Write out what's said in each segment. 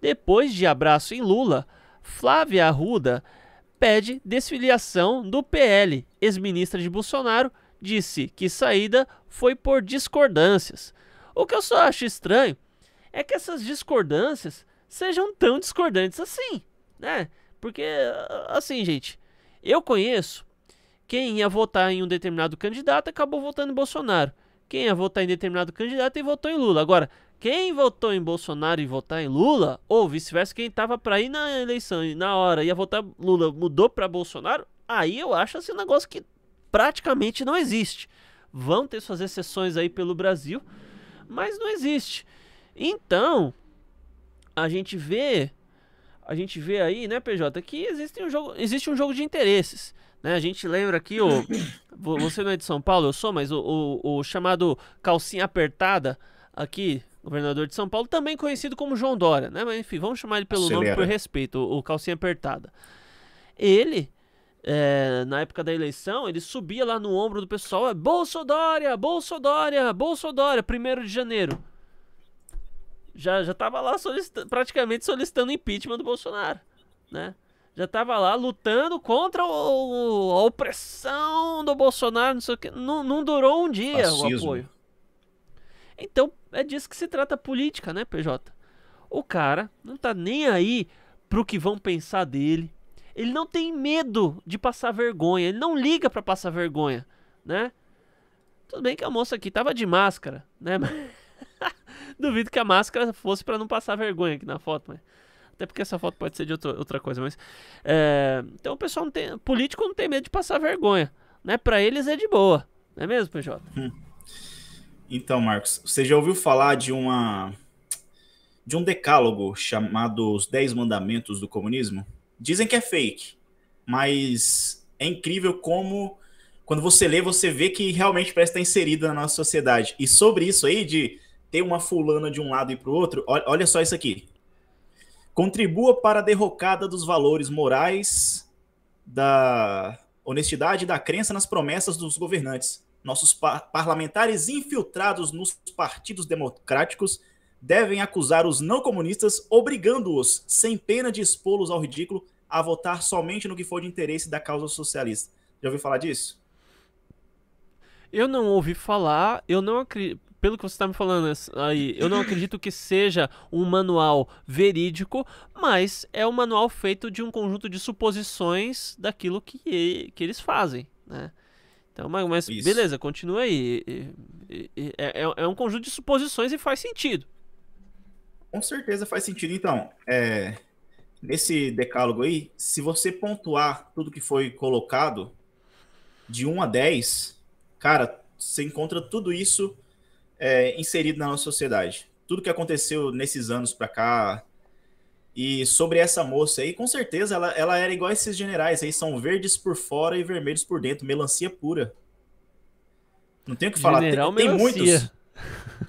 Depois de abraço em Lula, Flávia Arruda pede desfiliação do PL. Ex-ministra de Bolsonaro disse que saída foi por discordâncias. O que eu só acho estranho é que essas discordâncias sejam tão discordantes assim, né? Porque, assim, gente, eu conheço quem ia votar em um determinado candidato acabou votando em Bolsonaro quem ia votar em determinado candidato e votou em Lula. Agora, quem votou em Bolsonaro e votar em Lula, ou vice-versa, quem estava para ir na eleição e na hora ia votar Lula mudou para Bolsonaro, aí eu acho assim um negócio que praticamente não existe. Vão ter suas exceções aí pelo Brasil, mas não existe. Então, a gente vê, a gente vê aí, né, PJ, que existe um jogo, existe um jogo de interesses. Né? A gente lembra aqui, o, você não é de São Paulo, eu sou, mas o, o, o chamado calcinha apertada aqui, governador de São Paulo, também conhecido como João Dória, né? Mas enfim, vamos chamar ele pelo Acelera. nome por respeito, o, o calcinha apertada. Ele, é, na época da eleição, ele subia lá no ombro do pessoal, é, Bolsodória, Bolsodória, Bolsodória, 1 de janeiro. Já, já tava lá praticamente solicitando impeachment do Bolsonaro, né? já tava lá lutando contra o, a opressão do Bolsonaro, não sei o que. Não, não durou um dia Fascismo. o apoio. Então, é disso que se trata a política, né, PJ? O cara não tá nem aí pro que vão pensar dele. Ele não tem medo de passar vergonha. Ele não liga para passar vergonha, né? Tudo bem que a moça aqui tava de máscara, né? Duvido que a máscara fosse para não passar vergonha aqui na foto, mas até porque essa foto pode ser de outra, outra coisa, mas. É, então o pessoal não tem. Político não tem medo de passar vergonha. Né? Para eles é de boa. Não é mesmo, PJ? Hum. Então, Marcos, você já ouviu falar de uma. de um decálogo chamado Os Dez Mandamentos do Comunismo? Dizem que é fake, mas é incrível como quando você lê, você vê que realmente parece estar inserido na nossa sociedade. E sobre isso aí, de ter uma fulana de um lado e para o outro, olha só isso aqui. Contribua para a derrocada dos valores morais, da honestidade e da crença nas promessas dos governantes. Nossos par parlamentares infiltrados nos partidos democráticos devem acusar os não comunistas, obrigando-os, sem pena de expô-los ao ridículo, a votar somente no que for de interesse da causa socialista. Já ouviu falar disso? Eu não ouvi falar, eu não acredito pelo que você está me falando aí, eu não acredito que seja um manual verídico, mas é um manual feito de um conjunto de suposições daquilo que, que eles fazem, né? Então, mas, beleza, continua aí. É, é, é, um conjunto de suposições e faz sentido. Com certeza faz sentido. Então, é, nesse decálogo aí, se você pontuar tudo que foi colocado de 1 a 10, cara, você encontra tudo isso é, inserido na nossa sociedade. Tudo que aconteceu nesses anos para cá. E sobre essa moça aí, com certeza ela, ela era igual a esses generais aí, são verdes por fora e vermelhos por dentro, melancia pura. Não tem o que falar, General tem, tem muitos.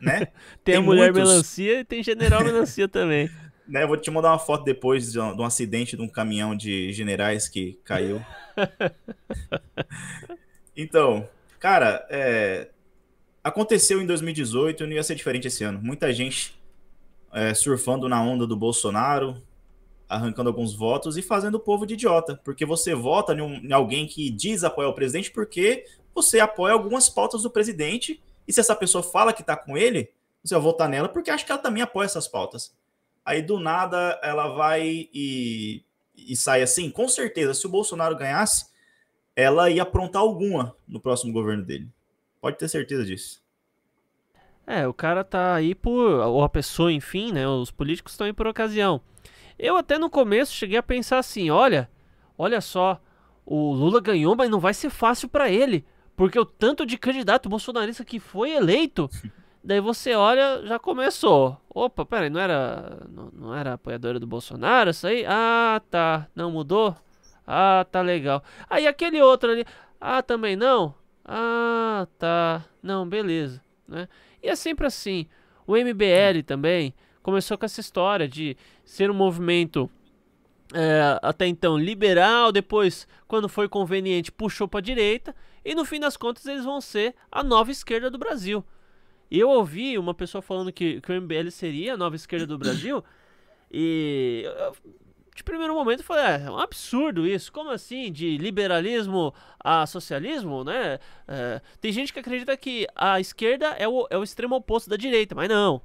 Né? tem, tem mulher muitos. melancia e tem general melancia também. Né, vou te mandar uma foto depois de um, de um acidente de um caminhão de generais que caiu. então, cara, é, aconteceu em 2018 e não ia ser diferente esse ano. Muita gente é, surfando na onda do Bolsonaro, arrancando alguns votos e fazendo o povo de idiota, porque você vota em, um, em alguém que diz apoiar o presidente porque você apoia algumas pautas do presidente e se essa pessoa fala que tá com ele, você vai votar nela porque acha que ela também apoia essas pautas. Aí do nada ela vai e, e sai assim. Com certeza, se o Bolsonaro ganhasse, ela ia aprontar alguma no próximo governo dele. Pode ter certeza disso. É, o cara tá aí por. Ou a pessoa, enfim, né? Os políticos estão aí por ocasião. Eu até no começo cheguei a pensar assim: olha, olha só, o Lula ganhou, mas não vai ser fácil para ele. Porque o tanto de candidato bolsonarista que foi eleito. Daí você olha, já começou. Opa, peraí, não era, não, não era apoiadora do Bolsonaro isso aí? Ah, tá. Não mudou? Ah, tá legal. Aí aquele outro ali. Ah, também não? Ah, tá. Não, beleza. Né? E é sempre assim. O MBL também começou com essa história de ser um movimento é, até então liberal, depois, quando foi conveniente, puxou para a direita, e no fim das contas eles vão ser a nova esquerda do Brasil. E eu ouvi uma pessoa falando que, que o MBL seria a nova esquerda do Brasil, e eu, de primeiro momento foi é, é, um absurdo isso. Como assim? De liberalismo a socialismo, né? É, tem gente que acredita que a esquerda é o, é o extremo oposto da direita, mas não.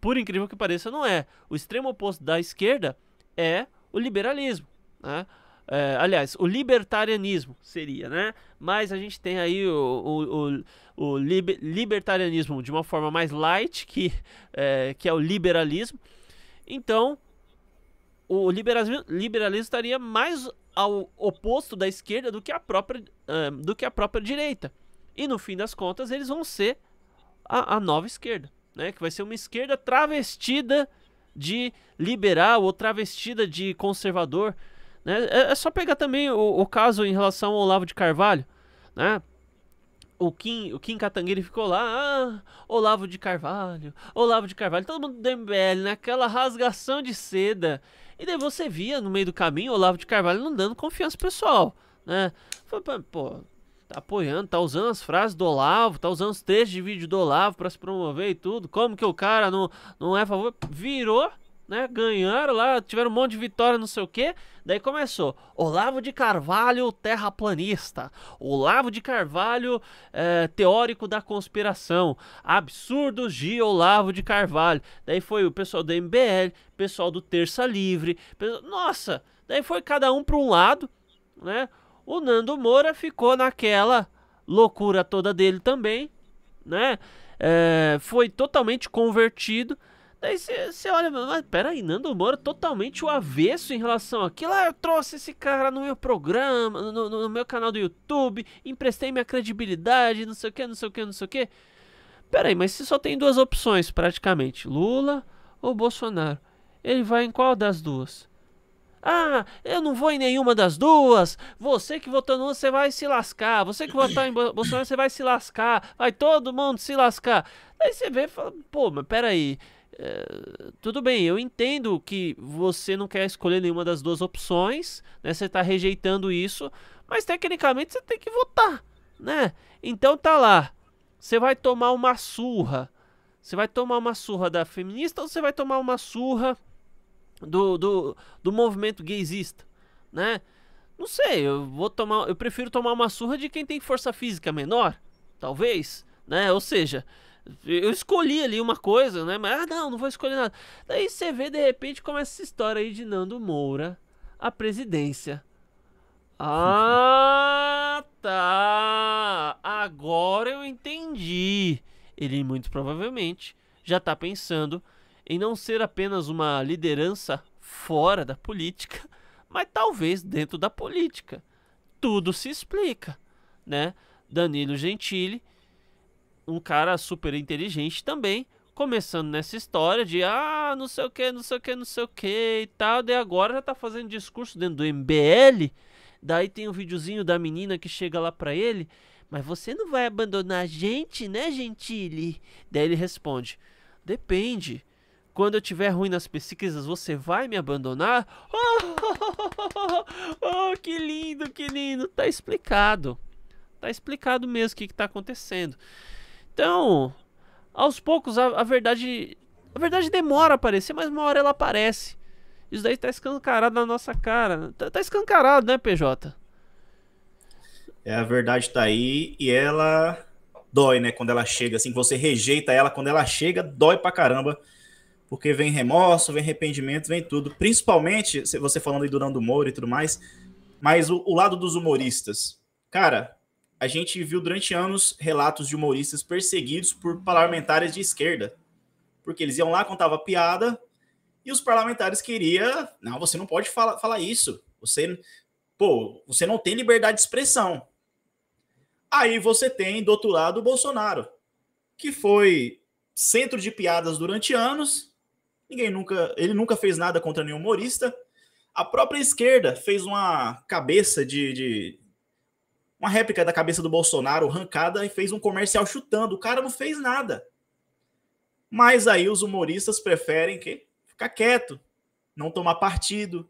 Por incrível que pareça, não é. O extremo oposto da esquerda é o liberalismo, né? É, aliás, o libertarianismo seria, né? Mas a gente tem aí o, o, o, o libertarianismo de uma forma mais light, que é, que é o liberalismo. Então, o liberalismo, liberalismo estaria mais ao oposto da esquerda do que a própria, eh, do que a própria direita. E no fim das contas, eles vão ser a, a nova esquerda, né? Que vai ser uma esquerda travestida de liberal ou travestida de conservador. Né? É, é só pegar também o, o, caso em relação ao Olavo de Carvalho, né? O Kim, o Kim Kataguiri ficou lá, ah, Olavo de Carvalho, Olavo de Carvalho, todo mundo do MBL, naquela né? rasgação de seda. E daí você via no meio do caminho Olavo de Carvalho não dando confiança pessoal, né? Pô, tá apoiando, tá usando as frases do Olavo, tá usando os trechos de vídeo do Olavo para se promover e tudo. Como que o cara não, não é favor? Virou né? Ganharam lá, tiveram um monte de vitória, não sei o quê. Daí começou. Olavo de Carvalho, terraplanista. Olavo de Carvalho, é, teórico da conspiração. Absurdos de Olavo de Carvalho. Daí foi o pessoal do MBL, pessoal do Terça Livre. Pessoal... Nossa! Daí foi cada um para um lado, né? O Nando Moura ficou naquela loucura toda dele também, né? É, foi totalmente convertido Daí você olha, mas peraí, Nando Moura totalmente o avesso em relação àquilo. Ah, eu trouxe esse cara no meu programa, no, no, no meu canal do YouTube, emprestei minha credibilidade, não sei o que, não sei o que, não sei o que. Peraí, mas se só tem duas opções praticamente, Lula ou Bolsonaro, ele vai em qual das duas? Ah, eu não vou em nenhuma das duas. Você que votou no Lula, você vai se lascar. Você que votou em Bolsonaro, você vai se lascar. Vai todo mundo se lascar. Daí você vê e fala, pô, mas peraí. aí eh, tudo bem, eu entendo que você não quer escolher nenhuma das duas opções, né? Você está rejeitando isso, mas tecnicamente você tem que votar, né? Então tá lá. Você vai tomar uma surra. Você vai tomar uma surra da feminista ou você vai tomar uma surra do, do, do movimento gaysista, né? Não sei, eu vou tomar, eu prefiro tomar uma surra de quem tem força física menor, talvez, né? Ou seja, eu escolhi ali uma coisa, né? Mas, ah, não, não vou escolher nada. Daí você vê, de repente, começa essa história aí de Nando Moura, a presidência. Ah, tá. Agora eu entendi. Ele, muito provavelmente, já está pensando em não ser apenas uma liderança fora da política, mas talvez dentro da política. Tudo se explica, né? Danilo Gentili um cara super inteligente também, começando nessa história de ah, não sei o que, não sei o que, não sei o que e tal. Daí agora já tá fazendo discurso dentro do MBL. Daí tem um videozinho da menina que chega lá pra ele. Mas você não vai abandonar a gente, né, Gentili? Daí ele responde: Depende. Quando eu tiver ruim nas pesquisas, você vai me abandonar? Oh, oh, oh, que lindo, que lindo. Tá explicado. Tá explicado mesmo o que, que tá acontecendo. Então, aos poucos a, a, verdade a verdade demora a aparecer, mas uma hora ela aparece. Isso daí tá escancarado na nossa cara. Tá, tá escancarado, né, PJ? É, a verdade tá aí e ela dói, né, quando ela chega, assim, você rejeita ela, quando ela chega, dói pra caramba, porque vem remorso, vem arrependimento, vem tudo. Principalmente, você falando aí do Nando Moura e tudo mais, mas o, o lado dos humoristas. Cara, a gente viu durante anos relatos de humoristas perseguidos por parlamentares de esquerda. Porque eles iam lá, contavam piada, e os parlamentares queriam. Não, você não pode falar, falar isso. Você, pô, você não tem liberdade de expressão. Aí você tem, do outro lado, o Bolsonaro, que foi centro de piadas durante anos. Ninguém nunca, ele nunca fez nada contra nenhum humorista. A própria esquerda fez uma cabeça de, de uma réplica da cabeça do Bolsonaro arrancada e fez um comercial chutando. O cara não fez nada. Mas aí os humoristas preferem que ficar quieto, não tomar partido,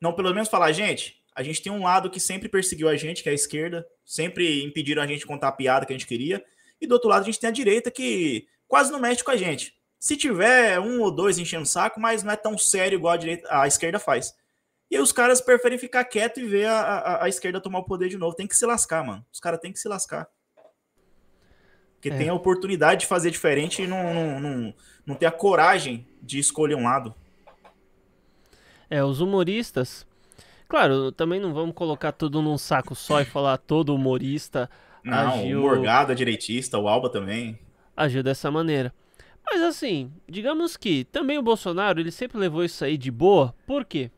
não pelo menos falar, gente, a gente tem um lado que sempre perseguiu a gente, que é a esquerda, sempre impediram a gente contar a piada que a gente queria, e do outro lado a gente tem a direita que quase não mexe com a gente. Se tiver um ou dois enchendo o saco, mas não é tão sério igual a, direita, a esquerda faz. E aí os caras preferem ficar quieto e ver a, a, a esquerda tomar o poder de novo. Tem que se lascar, mano. Os caras têm que se lascar. Porque é. tem a oportunidade de fazer diferente e não, não, não, não ter a coragem de escolher um lado. É, os humoristas. Claro, também não vamos colocar tudo num saco só e falar todo humorista. Não, agiu... o Morgado direitista, o Alba também. Agiu dessa maneira. Mas assim, digamos que também o Bolsonaro ele sempre levou isso aí de boa, por quê?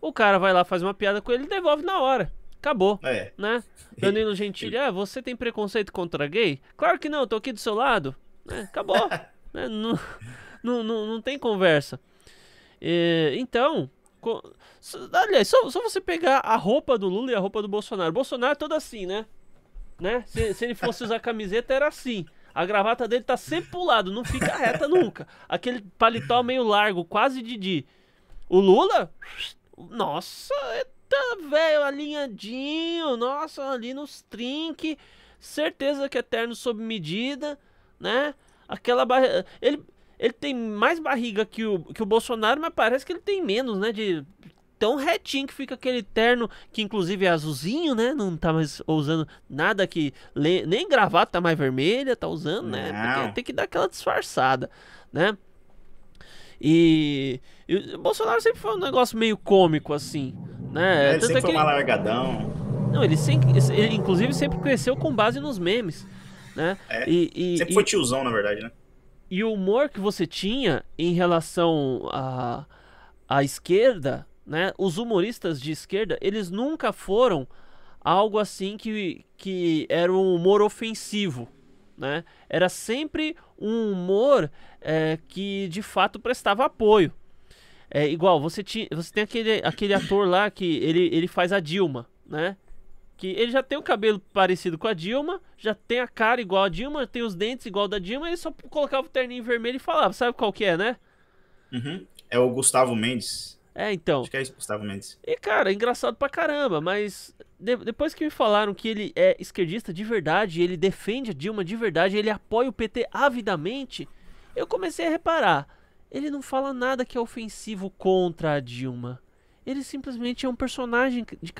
o cara vai lá, faz uma piada com ele devolve na hora. Acabou. É. Né? Danilo Gentili, ah, você tem preconceito contra gay? Claro que não, eu tô aqui do seu lado. É, acabou. né? não, não, não, não, tem conversa. É, então. olha, Aliás, só, só você pegar a roupa do Lula e a roupa do Bolsonaro. Bolsonaro é todo assim, né? né? Se, se ele fosse usar camiseta, era assim. A gravata dele tá sempre pro lado, não fica reta nunca. Aquele paletó meio largo, quase Didi. O Lula, nossa, tá velho, alinhadinho. Nossa, ali nos trinque. Certeza que é terno sob medida, né? Aquela barriga. Ele, ele tem mais barriga que o, que o Bolsonaro, mas parece que ele tem menos, né? De tão retinho que fica aquele terno, que inclusive é azulzinho, né? Não tá mais usando nada que. Nem gravata tá mais vermelha, tá usando, né? Tem que dar aquela disfarçada, né? E, e o Bolsonaro sempre foi um negócio meio cômico, assim. Né? É, ele Tanto sempre é foi ele... malargadão. Não, ele, sempre, ele inclusive sempre cresceu com base nos memes. Né? É, e, e, sempre foi tiozão, na verdade, né? E o humor que você tinha em relação à a, a esquerda, né? Os humoristas de esquerda, eles nunca foram algo assim que, que era um humor ofensivo. Né? Era sempre um humor é, que de fato prestava apoio. É igual, você, ti, você tem aquele, aquele ator lá que ele, ele faz a Dilma, né? Que ele já tem o cabelo parecido com a Dilma, já tem a cara igual a Dilma, tem os dentes igual da Dilma, ele só colocava o terninho vermelho e falava, sabe qual que é, né? Uhum. É o Gustavo Mendes. É, então. Acho que é isso, Gustavo Mendes. E, cara, engraçado pra caramba, mas de, depois que me falaram que ele é esquerdista de verdade, ele defende a Dilma de verdade, ele apoia o PT avidamente, eu comecei a reparar. Ele não fala nada que é ofensivo contra a Dilma. Ele simplesmente é um personagem de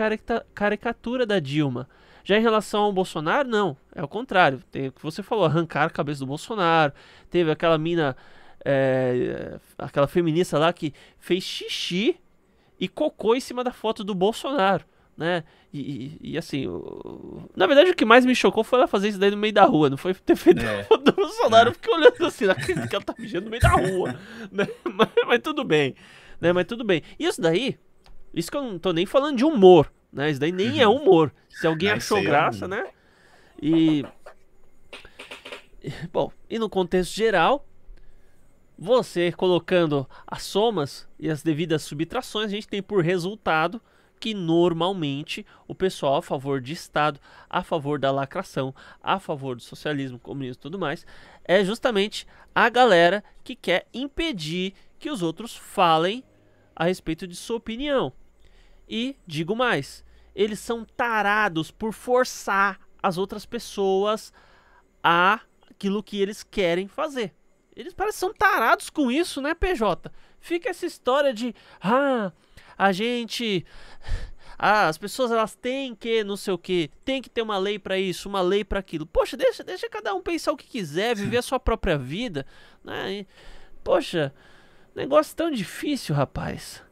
caricatura da Dilma. Já em relação ao Bolsonaro, não. É o contrário. Tem o que você falou, arrancar a cabeça do Bolsonaro. Teve aquela mina, é, aquela feminista lá que fez xixi e cocô em cima da foto do Bolsonaro né? E, e, e assim, o... na verdade o que mais me chocou foi ela fazer isso daí no meio da rua, não foi ter feito é. o Bolsonaro, porque é. olhando assim, que ela tá mijando no meio da rua, né? Mas, mas, tudo bem, né? Mas tudo bem. E isso daí, isso que eu não tô nem falando de humor, né? Isso daí nem é uhum. humor. Se alguém achou graça, é um... né? E bom, e no contexto geral, você colocando as somas e as devidas subtrações, a gente tem por resultado que normalmente o pessoal a favor de Estado, a favor da lacração, a favor do socialismo, comunismo e tudo mais, é justamente a galera que quer impedir que os outros falem a respeito de sua opinião. E digo mais, eles são tarados por forçar as outras pessoas a aquilo que eles querem fazer. Eles parecem são tarados com isso, né, PJ? Fica essa história de ah, a gente ah, as pessoas elas têm que, não sei o que, tem que ter uma lei para isso, uma lei para aquilo. Poxa, deixa, deixa cada um pensar o que quiser, viver a sua própria vida, né? E, poxa, negócio tão difícil, rapaz.